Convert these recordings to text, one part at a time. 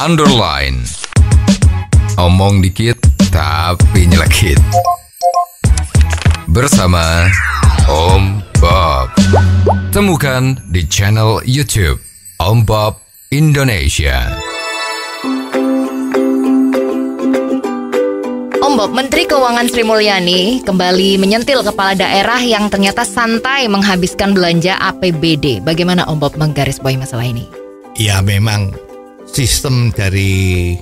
underline. Omong dikit tapi nyelekit. Bersama Om Bob. Temukan di channel YouTube Om Bob Indonesia. Om Bob, Menteri Keuangan Sri Mulyani kembali menyentil kepala daerah yang ternyata santai menghabiskan belanja APBD. Bagaimana Om Bob menggarisbawahi masalah ini? Ya memang sistem dari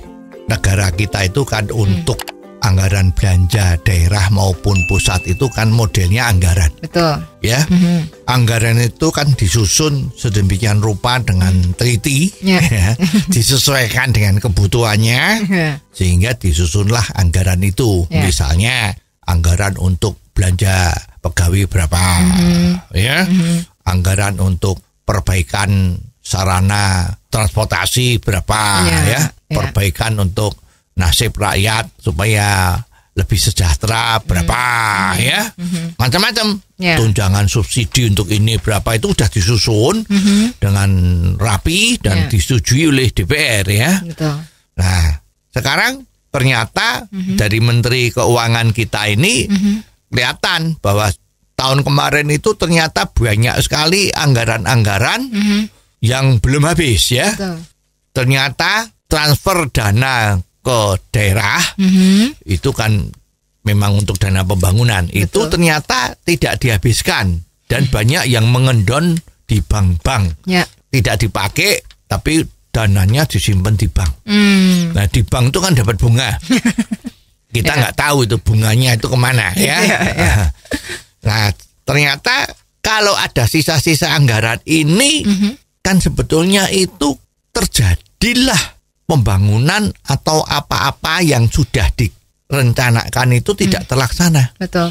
negara kita itu kan hmm. untuk anggaran belanja daerah maupun pusat itu kan modelnya anggaran. Betul. Ya. hmm Anggaran itu kan disusun sedemikian rupa dengan mm. teliti yeah. ya, ya. disesuaikan dengan kebutuhannya ya. sehingga disusunlah anggaran itu. Yeah. Misalnya anggaran untuk belanja pegawai berapa hmm ya. hmm Anggaran untuk perbaikan sarana transportasi berapa iya, ya, ya. perbaikan ya. untuk nasib rakyat supaya lebih sejahtera berapa -hmm. ya hmm. macam-macam ya. tunjangan subsidi untuk ini berapa itu sudah disusun -hmm. dengan rapi dan ya. disetujui oleh DPR ya Betul. nah sekarang ternyata -hmm. dari Menteri Keuangan kita ini -hmm. kelihatan bahwa tahun kemarin itu ternyata banyak sekali anggaran-anggaran -hmm yang belum habis ya. Betul. Ternyata transfer dana ke daerah mm-hmm. itu kan memang untuk dana pembangunan. Betul. Itu ternyata tidak dihabiskan dan mm-hmm. banyak yang mengendon di bank-bank. Ya. Tidak dipakai tapi dananya disimpan di bank. Mm. Nah, di bank itu kan dapat bunga. Kita ya. nggak ya. tahu itu bunganya itu kemana ya. ya, ya. ya. Nah, ternyata kalau ada sisa-sisa anggaran ini mm-hmm kan sebetulnya itu terjadilah pembangunan atau apa-apa yang sudah direncanakan itu hmm. tidak hmm. terlaksana. Betul.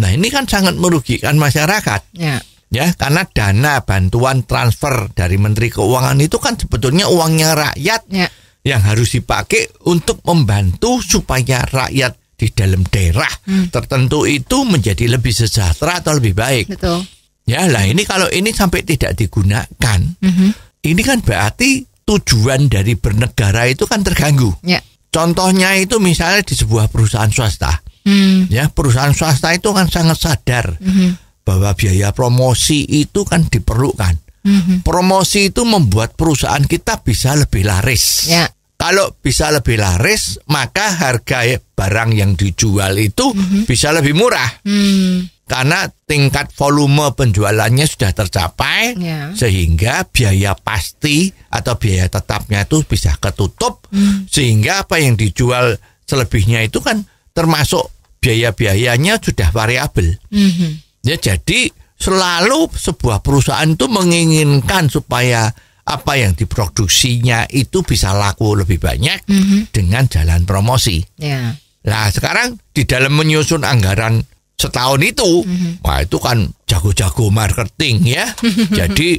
Nah ini kan sangat merugikan masyarakat. Ya. Ya, karena dana bantuan transfer dari Menteri Keuangan itu kan sebetulnya uangnya rakyat ya. yang harus dipakai untuk membantu supaya rakyat di dalam daerah hmm. tertentu itu menjadi lebih sejahtera atau lebih baik. Betul. Ya lah ini kalau ini sampai tidak digunakan, mm-hmm. ini kan berarti tujuan dari bernegara itu kan terganggu. Yeah. Contohnya itu misalnya di sebuah perusahaan swasta. Mm. Ya, perusahaan swasta itu kan sangat sadar mm-hmm. bahwa biaya promosi itu kan diperlukan. Mm-hmm. Promosi itu membuat perusahaan kita bisa lebih laris. Yeah. Kalau bisa lebih laris, maka harga barang yang dijual itu mm-hmm. bisa lebih murah. Mm karena tingkat volume penjualannya sudah tercapai yeah. sehingga biaya pasti atau biaya tetapnya itu bisa ketutup mm. sehingga apa yang dijual selebihnya itu kan termasuk biaya-biayanya sudah variabel hmm. ya jadi selalu sebuah perusahaan itu menginginkan supaya apa yang diproduksinya itu bisa laku lebih banyak hmm. dengan jalan promosi. Yeah. Nah sekarang di dalam menyusun anggaran setahun itu. Mm-hmm. Wah, itu kan jago-jago marketing ya. Jadi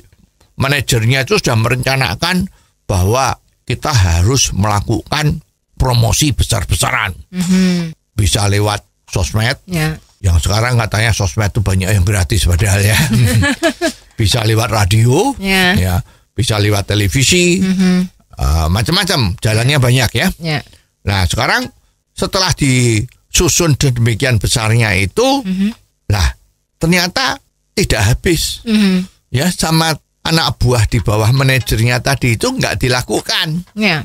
manajernya itu sudah merencanakan bahwa kita harus melakukan promosi besar-besaran. Mm-hmm. Bisa lewat sosmed. Yeah. Yang sekarang katanya sosmed itu banyak yang gratis padahal ya. bisa lewat radio, yeah. ya, bisa lewat televisi, mm-hmm. uh, macam-macam. Jalannya banyak ya. Yeah. Nah, sekarang setelah di susun demikian besarnya itu, mm-hmm. ternyata tidak habis. Mm-hmm. Ya sama anak buah di bawah manajernya tadi itu nggak dilakukan. Yeah.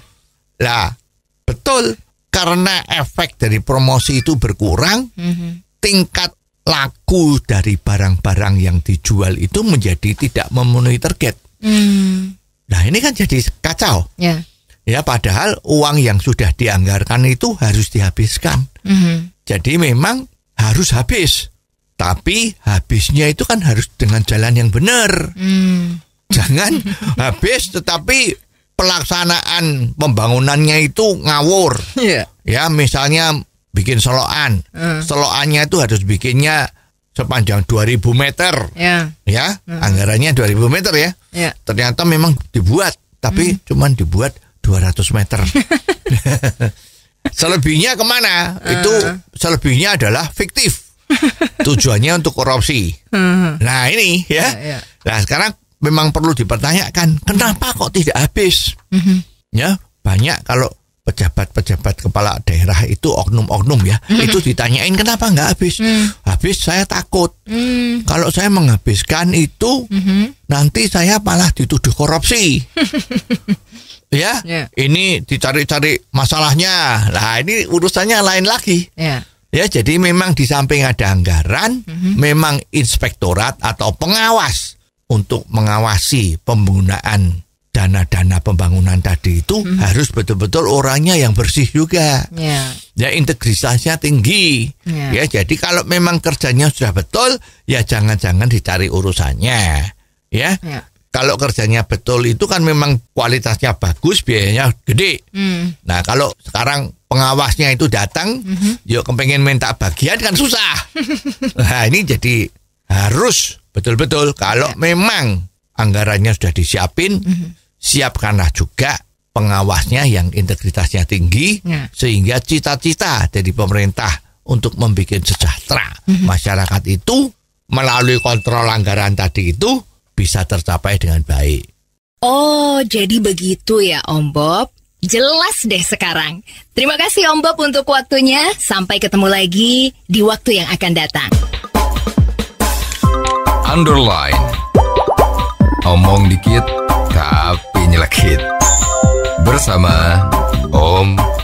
Lah betul karena efek dari promosi itu berkurang, mm-hmm. tingkat laku dari barang-barang yang dijual itu menjadi tidak memenuhi target. Mm. Nah ini kan jadi kacau. Yeah. Ya padahal uang yang sudah dianggarkan itu harus dihabiskan. Mm-hmm. Jadi memang harus habis. Tapi habisnya itu kan harus dengan jalan yang benar. Mm. Jangan habis tetapi pelaksanaan pembangunannya itu ngawur. Yeah. Ya, misalnya bikin seloan, Mm. Selokannya itu harus bikinnya sepanjang 2000 meter. Ya. Ya, hmm. anggarannya 2000 meter ya. Yeah. Ternyata memang dibuat, tapi hmm. cuman dibuat 200 meter. Selebihnya kemana? Uh. Itu selebihnya adalah fiktif. Tujuannya untuk korupsi. Uh. Nah ini ya. Yeah, yeah. Nah sekarang memang perlu dipertanyakan kenapa kok tidak habis? Uh mhm. -huh. Ya banyak kalau pejabat-pejabat kepala daerah itu oknum-oknum ya uh-huh. itu ditanyain kenapa nggak habis hmm. habis saya takut hmm. kalau saya menghabiskan itu uh-huh. nanti saya malah dituduh korupsi ya yeah. ini dicari-cari masalahnya lah. ini urusannya lain lagi yeah. ya jadi memang di samping ada anggaran mm-hmm. memang inspektorat atau pengawas untuk mengawasi penggunaan dana-dana pembangunan tadi itu mm-hmm. harus betul-betul orangnya yang bersih juga yeah. ya integritasnya tinggi yeah. ya jadi kalau memang kerjanya sudah betul ya jangan-jangan dicari urusannya ya, ya. Kalau kerjanya betul itu kan memang kualitasnya bagus, biayanya gede. Hmm. Nah, kalau sekarang pengawasnya itu datang, hmm. yuk kepengen minta bagian kan susah. nah, ini jadi harus betul-betul kalau ya. memang anggarannya sudah disiapin, hmm. siapkanlah juga pengawasnya yang integritasnya tinggi ya. sehingga cita-cita dari pemerintah untuk membuat sejahtera -hmm. masyarakat itu melalui kontrol anggaran tadi itu bisa tercapai dengan baik. Oh, jadi begitu ya Om Bob. Jelas deh sekarang. Terima kasih Om Bob untuk waktunya. Sampai ketemu lagi di waktu yang akan datang. Underline Omong dikit tapi nyelekit Bersama Om